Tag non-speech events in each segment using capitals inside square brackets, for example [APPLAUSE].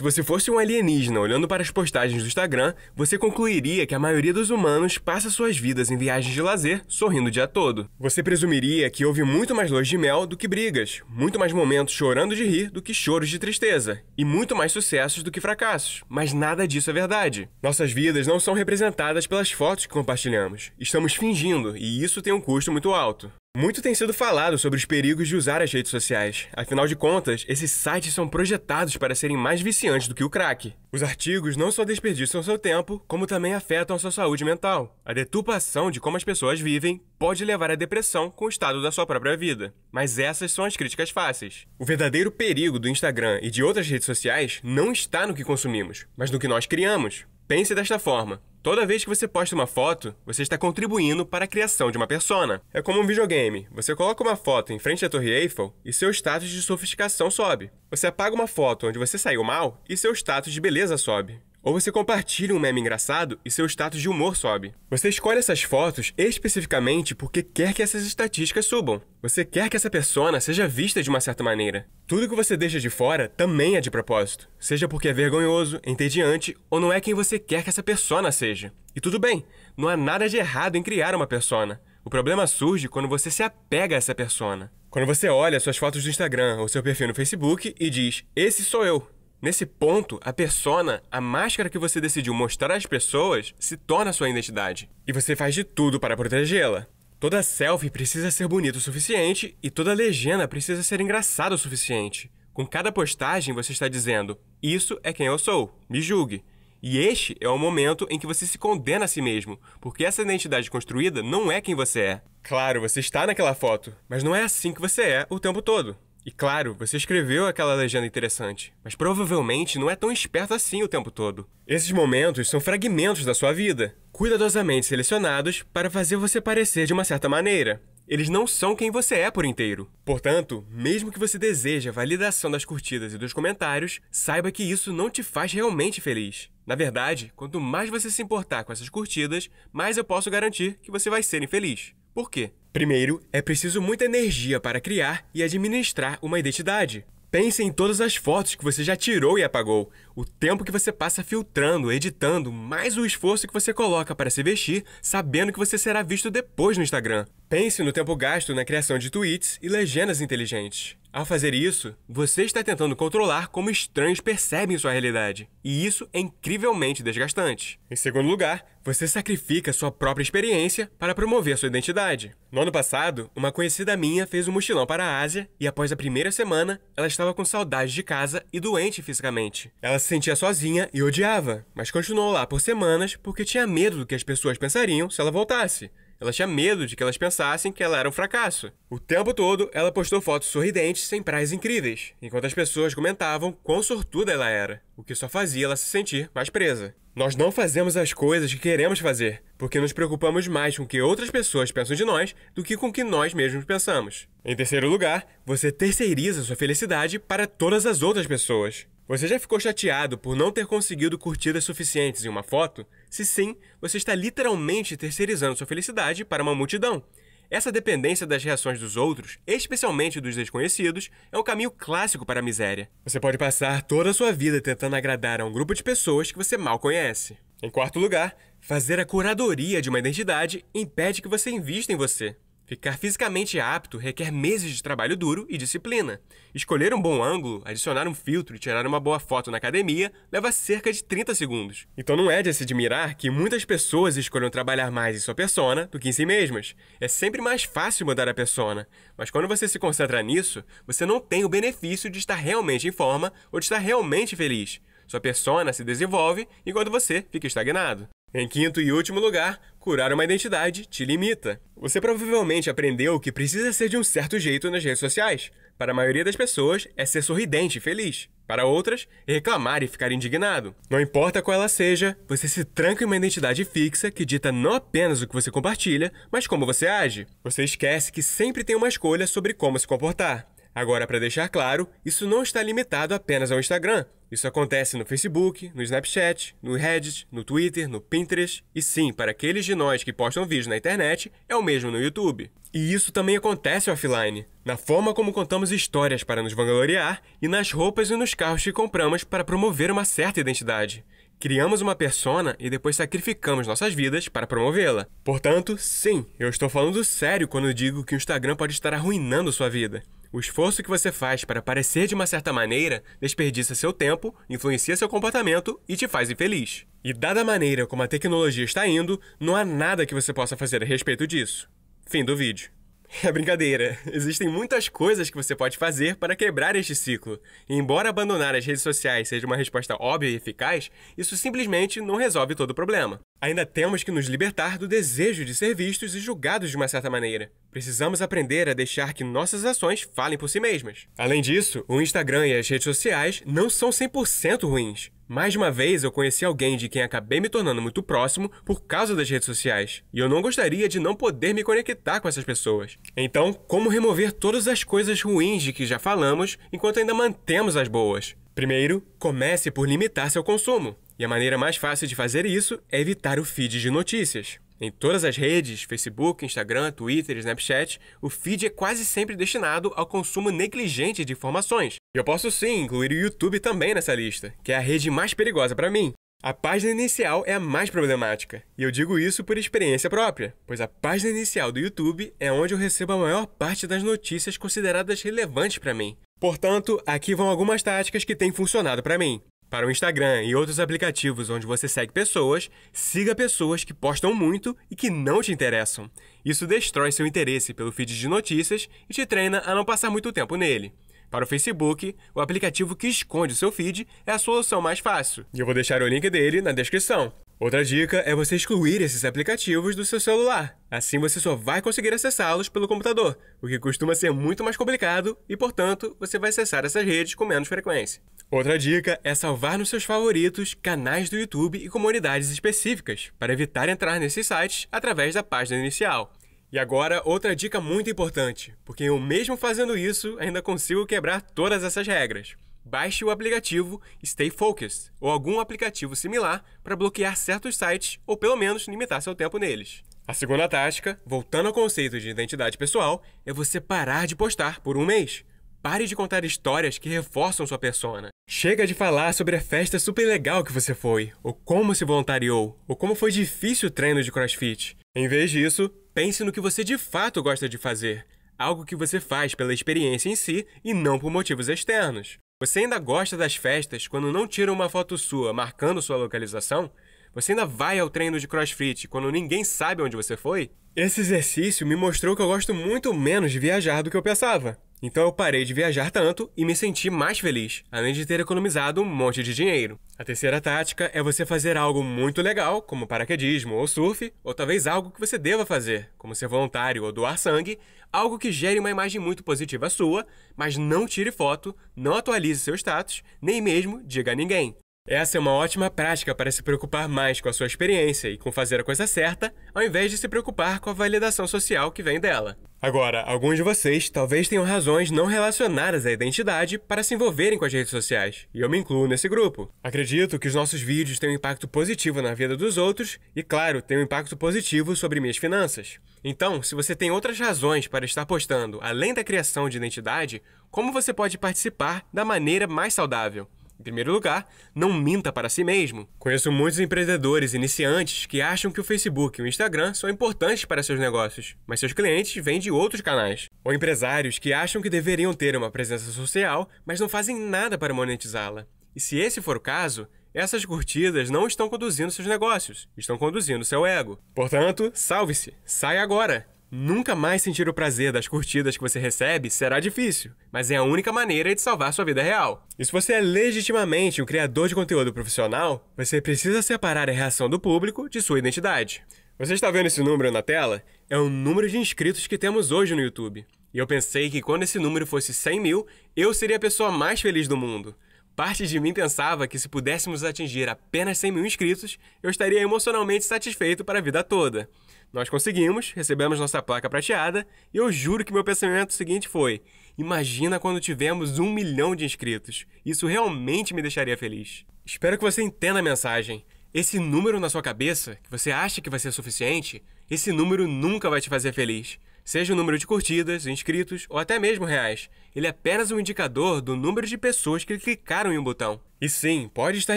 Se você fosse um alienígena olhando para as postagens do Instagram, você concluiria que a maioria dos humanos passa suas vidas em viagens de lazer sorrindo o dia todo. Você presumiria que houve muito mais luz de mel do que brigas, muito mais momentos chorando de rir do que choros de tristeza, e muito mais sucessos do que fracassos. Mas nada disso é verdade. Nossas vidas não são representadas pelas fotos que compartilhamos. Estamos fingindo, e isso tem um custo muito alto. Muito tem sido falado sobre os perigos de usar as redes sociais. Afinal de contas, esses sites são projetados para serem mais viciantes do que o crack. Os artigos não só desperdiçam seu tempo, como também afetam sua saúde mental. A deturpação de como as pessoas vivem pode levar à depressão com o estado da sua própria vida. Mas essas são as críticas fáceis. O verdadeiro perigo do Instagram e de outras redes sociais não está no que consumimos, mas no que nós criamos. Pense desta forma. Toda vez que você posta uma foto, você está contribuindo para a criação de uma persona. É como um videogame. Você coloca uma foto em frente à Torre Eiffel e seu status de sofisticação sobe. Você apaga uma foto onde você saiu mal e seu status de beleza sobe. Ou você compartilha um meme engraçado e seu status de humor sobe. Você escolhe essas fotos especificamente porque quer que essas estatísticas subam. Você quer que essa persona seja vista de uma certa maneira. Tudo que você deixa de fora também é de propósito, seja porque é vergonhoso, entediante ou não é quem você quer que essa persona seja. E tudo bem, não há nada de errado em criar uma persona. O problema surge quando você se apega a essa persona. Quando você olha suas fotos do Instagram ou seu perfil no Facebook e diz: Esse sou eu, Nesse ponto, a persona, a máscara que você decidiu mostrar às pessoas, se torna sua identidade. E você faz de tudo para protegê-la. Toda selfie precisa ser bonita o suficiente e toda legenda precisa ser engraçada o suficiente. Com cada postagem, você está dizendo: Isso é quem eu sou, me julgue. E este é o momento em que você se condena a si mesmo, porque essa identidade construída não é quem você é. Claro, você está naquela foto, mas não é assim que você é o tempo todo. E claro, você escreveu aquela legenda interessante, mas provavelmente não é tão esperto assim o tempo todo. Esses momentos são fragmentos da sua vida, cuidadosamente selecionados para fazer você parecer de uma certa maneira. Eles não são quem você é por inteiro. Portanto, mesmo que você deseje a validação das curtidas e dos comentários, saiba que isso não te faz realmente feliz. Na verdade, quanto mais você se importar com essas curtidas, mais eu posso garantir que você vai ser infeliz. Por quê? Primeiro, é preciso muita energia para criar e administrar uma identidade. Pense em todas as fotos que você já tirou e apagou, o tempo que você passa filtrando, editando, mais o esforço que você coloca para se vestir, sabendo que você será visto depois no Instagram. Pense no tempo gasto na criação de tweets e legendas inteligentes. Ao fazer isso, você está tentando controlar como estranhos percebem sua realidade, e isso é incrivelmente desgastante. Em segundo lugar, você sacrifica sua própria experiência para promover sua identidade. No ano passado, uma conhecida minha fez um mochilão para a Ásia e após a primeira semana, ela estava com saudade de casa e doente fisicamente. Ela se sentia sozinha e odiava, mas continuou lá por semanas porque tinha medo do que as pessoas pensariam se ela voltasse. Ela tinha medo de que elas pensassem que ela era um fracasso. O tempo todo, ela postou fotos sorridentes sem praias incríveis, enquanto as pessoas comentavam quão sortuda ela era, o que só fazia ela se sentir mais presa. Nós não fazemos as coisas que queremos fazer, porque nos preocupamos mais com o que outras pessoas pensam de nós do que com o que nós mesmos pensamos. Em terceiro lugar, você terceiriza sua felicidade para todas as outras pessoas. Você já ficou chateado por não ter conseguido curtidas suficientes em uma foto? Se sim, você está literalmente terceirizando sua felicidade para uma multidão. Essa dependência das reações dos outros, especialmente dos desconhecidos, é um caminho clássico para a miséria. Você pode passar toda a sua vida tentando agradar a um grupo de pessoas que você mal conhece. Em quarto lugar, fazer a curadoria de uma identidade impede que você invista em você. Ficar fisicamente apto requer meses de trabalho duro e disciplina. Escolher um bom ângulo, adicionar um filtro e tirar uma boa foto na academia leva cerca de 30 segundos. Então não é de se admirar que muitas pessoas escolham trabalhar mais em sua persona do que em si mesmas. É sempre mais fácil mudar a persona, mas quando você se concentra nisso, você não tem o benefício de estar realmente em forma ou de estar realmente feliz. Sua persona se desenvolve enquanto você fica estagnado. Em quinto e último lugar, curar uma identidade te limita. Você provavelmente aprendeu que precisa ser de um certo jeito nas redes sociais. Para a maioria das pessoas, é ser sorridente e feliz. Para outras, é reclamar e ficar indignado. Não importa qual ela seja, você se tranca em uma identidade fixa que dita não apenas o que você compartilha, mas como você age. Você esquece que sempre tem uma escolha sobre como se comportar. Agora, para deixar claro, isso não está limitado apenas ao Instagram. Isso acontece no Facebook, no Snapchat, no Reddit, no Twitter, no Pinterest e sim, para aqueles de nós que postam vídeos na internet, é o mesmo no YouTube. E isso também acontece offline, na forma como contamos histórias para nos vangloriar e nas roupas e nos carros que compramos para promover uma certa identidade. Criamos uma persona e depois sacrificamos nossas vidas para promovê-la. Portanto, sim, eu estou falando sério quando digo que o Instagram pode estar arruinando sua vida. O esforço que você faz para parecer de uma certa maneira desperdiça seu tempo, influencia seu comportamento e te faz infeliz. E dada a maneira como a tecnologia está indo, não há nada que você possa fazer a respeito disso. Fim do vídeo. [LAUGHS] É brincadeira. Existem muitas coisas que você pode fazer para quebrar este ciclo. E embora abandonar as redes sociais seja uma resposta óbvia e eficaz, isso simplesmente não resolve todo o problema. Ainda temos que nos libertar do desejo de ser vistos e julgados de uma certa maneira. Precisamos aprender a deixar que nossas ações falem por si mesmas. Além disso, o Instagram e as redes sociais não são 100% ruins. Mais uma vez, eu conheci alguém de quem acabei me tornando muito próximo por causa das redes sociais, e eu não gostaria de não poder me conectar com essas pessoas. Então, como remover todas as coisas ruins de que já falamos enquanto ainda mantemos as boas? Primeiro, comece por limitar seu consumo. E a maneira mais fácil de fazer isso é evitar o feed de notícias. Em todas as redes, Facebook, Instagram, Twitter, Snapchat, o feed é quase sempre destinado ao consumo negligente de informações. E eu posso sim incluir o YouTube também nessa lista, que é a rede mais perigosa para mim. A página inicial é a mais problemática, e eu digo isso por experiência própria, pois a página inicial do YouTube é onde eu recebo a maior parte das notícias consideradas relevantes para mim. Portanto, aqui vão algumas táticas que têm funcionado para mim para o Instagram e outros aplicativos onde você segue pessoas, siga pessoas que postam muito e que não te interessam. Isso destrói seu interesse pelo feed de notícias e te treina a não passar muito tempo nele. Para o Facebook, o aplicativo que esconde o seu feed é a solução mais fácil. E eu vou deixar o link dele na descrição. Outra dica é você excluir esses aplicativos do seu celular. Assim você só vai conseguir acessá-los pelo computador, o que costuma ser muito mais complicado e, portanto, você vai acessar essas redes com menos frequência. Outra dica é salvar nos seus favoritos canais do YouTube e comunidades específicas, para evitar entrar nesses sites através da página inicial. E agora, outra dica muito importante, porque eu mesmo fazendo isso ainda consigo quebrar todas essas regras. Baixe o aplicativo Stay Focused ou algum aplicativo similar para bloquear certos sites ou pelo menos limitar seu tempo neles. A segunda tática, voltando ao conceito de identidade pessoal, é você parar de postar por um mês. Pare de contar histórias que reforçam sua persona. Chega de falar sobre a festa super legal que você foi, ou como se voluntariou, ou como foi difícil o treino de crossfit. Em vez disso, pense no que você de fato gosta de fazer, algo que você faz pela experiência em si e não por motivos externos. Você ainda gosta das festas quando não tira uma foto sua marcando sua localização? Você ainda vai ao treino de crossfit quando ninguém sabe onde você foi? Esse exercício me mostrou que eu gosto muito menos de viajar do que eu pensava. Então eu parei de viajar tanto e me senti mais feliz, além de ter economizado um monte de dinheiro. A terceira tática é você fazer algo muito legal, como paraquedismo ou surf, ou talvez algo que você deva fazer, como ser voluntário ou doar sangue, algo que gere uma imagem muito positiva sua, mas não tire foto, não atualize seu status, nem mesmo diga a ninguém. Essa é uma ótima prática para se preocupar mais com a sua experiência e com fazer a coisa certa, ao invés de se preocupar com a validação social que vem dela. Agora, alguns de vocês talvez tenham razões não relacionadas à identidade para se envolverem com as redes sociais, e eu me incluo nesse grupo. Acredito que os nossos vídeos têm um impacto positivo na vida dos outros e, claro, têm um impacto positivo sobre minhas finanças. Então, se você tem outras razões para estar postando além da criação de identidade, como você pode participar da maneira mais saudável? Em primeiro lugar, não minta para si mesmo. Conheço muitos empreendedores iniciantes que acham que o Facebook e o Instagram são importantes para seus negócios, mas seus clientes vêm de outros canais. Ou empresários que acham que deveriam ter uma presença social, mas não fazem nada para monetizá-la. E se esse for o caso, essas curtidas não estão conduzindo seus negócios, estão conduzindo seu ego. Portanto, salve-se, saia agora! Nunca mais sentir o prazer das curtidas que você recebe será difícil, mas é a única maneira de salvar sua vida real. E se você é legitimamente um criador de conteúdo profissional, você precisa separar a reação do público de sua identidade. Você está vendo esse número na tela? É o número de inscritos que temos hoje no YouTube. E eu pensei que quando esse número fosse 100 mil, eu seria a pessoa mais feliz do mundo. Parte de mim pensava que se pudéssemos atingir apenas 100 mil inscritos, eu estaria emocionalmente satisfeito para a vida toda. Nós conseguimos, recebemos nossa placa prateada e eu juro que meu pensamento é seguinte foi: imagina quando tivermos um milhão de inscritos. Isso realmente me deixaria feliz. Espero que você entenda a mensagem. Esse número na sua cabeça, que você acha que vai ser suficiente, esse número nunca vai te fazer feliz seja o número de curtidas, inscritos ou até mesmo reais. Ele é apenas um indicador do número de pessoas que clicaram em um botão. E sim, pode estar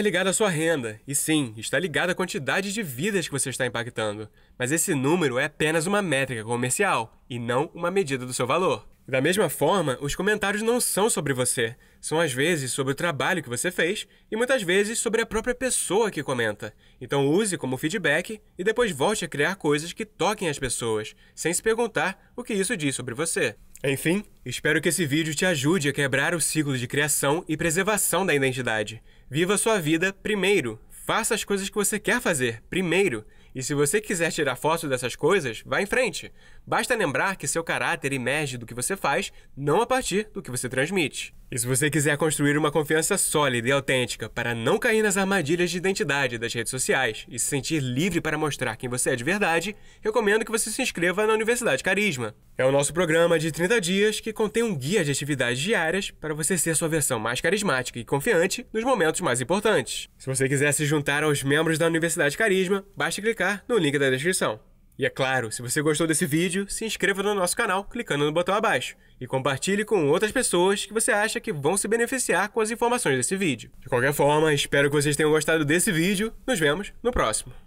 ligado à sua renda, e sim, está ligado à quantidade de vidas que você está impactando. Mas esse número é apenas uma métrica comercial e não uma medida do seu valor. Da mesma forma, os comentários não são sobre você, são às vezes sobre o trabalho que você fez e muitas vezes sobre a própria pessoa que comenta. Então use como feedback e depois volte a criar coisas que toquem as pessoas, sem se perguntar o que isso diz sobre você. Enfim, espero que esse vídeo te ajude a quebrar o ciclo de criação e preservação da identidade. Viva a sua vida primeiro, faça as coisas que você quer fazer primeiro. E se você quiser tirar foto dessas coisas, vá em frente. Basta lembrar que seu caráter emerge do que você faz, não a partir do que você transmite. E se você quiser construir uma confiança sólida e autêntica para não cair nas armadilhas de identidade das redes sociais e se sentir livre para mostrar quem você é de verdade, recomendo que você se inscreva na Universidade Carisma. É o nosso programa de 30 dias que contém um guia de atividades diárias para você ser sua versão mais carismática e confiante nos momentos mais importantes. Se você quiser se juntar aos membros da Universidade Carisma, basta clicar no link da descrição. E é claro, se você gostou desse vídeo, se inscreva no nosso canal clicando no botão abaixo e compartilhe com outras pessoas que você acha que vão se beneficiar com as informações desse vídeo. De qualquer forma, espero que vocês tenham gostado desse vídeo. Nos vemos no próximo.